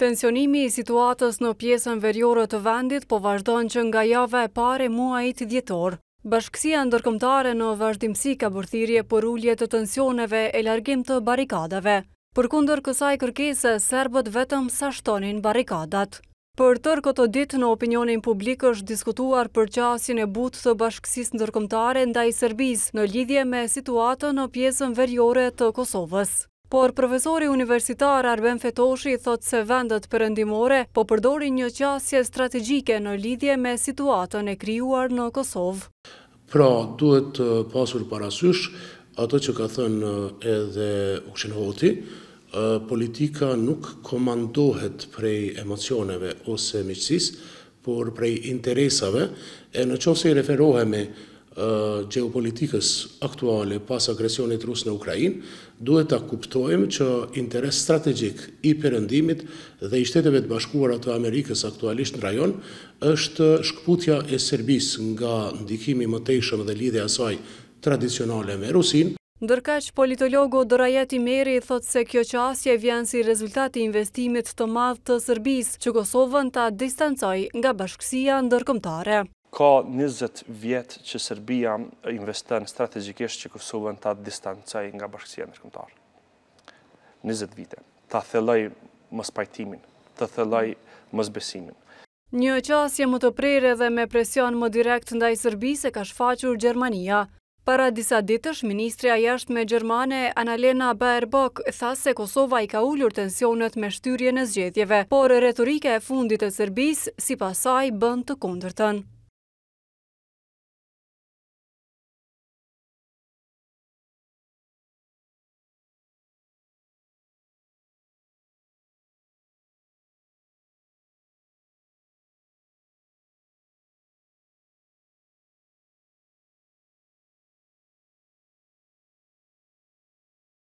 Tensionimi i situatës në pjesën verjore të vendit po vazhdojnë që nga jave e pare mua e të djetor. Bashkësia ndërkomtare në vazhdimësi ka bërthirje për ullje të tensioneve e largim të barikadave. Për kunder kësaj kërkese, serbët vetëm sa shtonin barikadat. Për tërë këto ditë në opinionin publik është diskutuar për qasin e butë të bashkësis ndërkomtare nda i Serbis në lidhje me situatën në pjesën verjore të Kosovës. Por profesori universitar Arben Fetoshi thot se vendet përëndimore po përdori një qasje strategike në lidje me situatën e kryuar në Kosovë. Pra, duhet pasur parasysh ato që ka thënë edhe Ukshin Hoti, politika nuk komandohet prej emocioneve ose miqësis, por prej interesave, e në qofë se i referohemi geopolitikës aktuale pas agresionit rusë në Ukrajin, duhet të kuptojmë që interes strategjik i përëndimit dhe i shteteve të bashkuar atë Amerikës aktualisht në rajon, është shkëputja e Serbis nga ndikimi më tejshëm dhe lidhe asaj tradicionale me Rusin. Ndërkaq, politologo Dorajeti Meri thot se kjo asje vjen si rezultati investimit të madhë të Serbis që Kosovën ta distancoj nga bashkësia ndërkomtare. Ka 20 vjetë që Serbia investën strategikisht që Kosovën ta atë distancaj nga bashkësia në 20 vite. Ta thelaj më spajtimin, ta thelaj më zbesimin. Një qasje më të prejre dhe me presion më direkt nda i Serbi se ka shfaqur Gjermania. Para disa ditësh, Ministria jasht me Gjermane, Annalena Baerbock, tha se Kosova i ka ullur tensionet me shtyrje në zgjedhjeve, por retorike e fundit e Serbis, si pasaj, bënd të kondërtën.